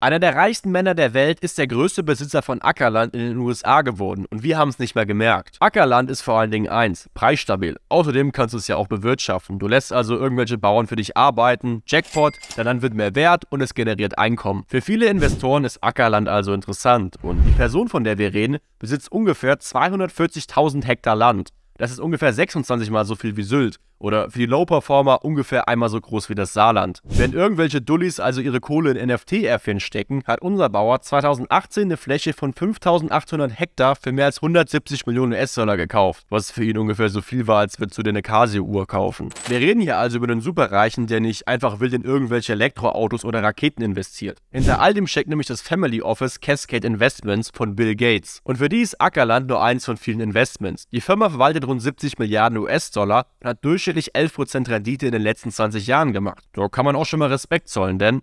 Einer der reichsten Männer der Welt ist der größte Besitzer von Ackerland in den USA geworden und wir haben es nicht mehr gemerkt. Ackerland ist vor allen Dingen eins, preisstabil. Außerdem kannst du es ja auch bewirtschaften. Du lässt also irgendwelche Bauern für dich arbeiten, Jackpot, dein Land wird mehr wert und es generiert Einkommen. Für viele Investoren ist Ackerland also interessant und die Person, von der wir reden, besitzt ungefähr 240.000 Hektar Land. Das ist ungefähr 26 mal so viel wie Sylt. Oder für die Low-Performer ungefähr einmal so groß wie das Saarland. Wenn irgendwelche Dullis also ihre Kohle in NFT-Airfin stecken, hat unser Bauer 2018 eine Fläche von 5800 Hektar für mehr als 170 Millionen US-Dollar gekauft, was für ihn ungefähr so viel war, als würdest du dir eine Casio-Uhr kaufen. Wir reden hier also über einen Superreichen, der nicht einfach wild in irgendwelche Elektroautos oder Raketen investiert. Hinter all dem steckt nämlich das Family Office Cascade Investments von Bill Gates. Und für die ist Ackerland nur eins von vielen Investments. Die Firma verwaltet rund 70 Milliarden US-Dollar und hat durchschnittlich durchschnittlich 11% Rendite in den letzten 20 Jahren gemacht. Da kann man auch schon mal Respekt zollen, denn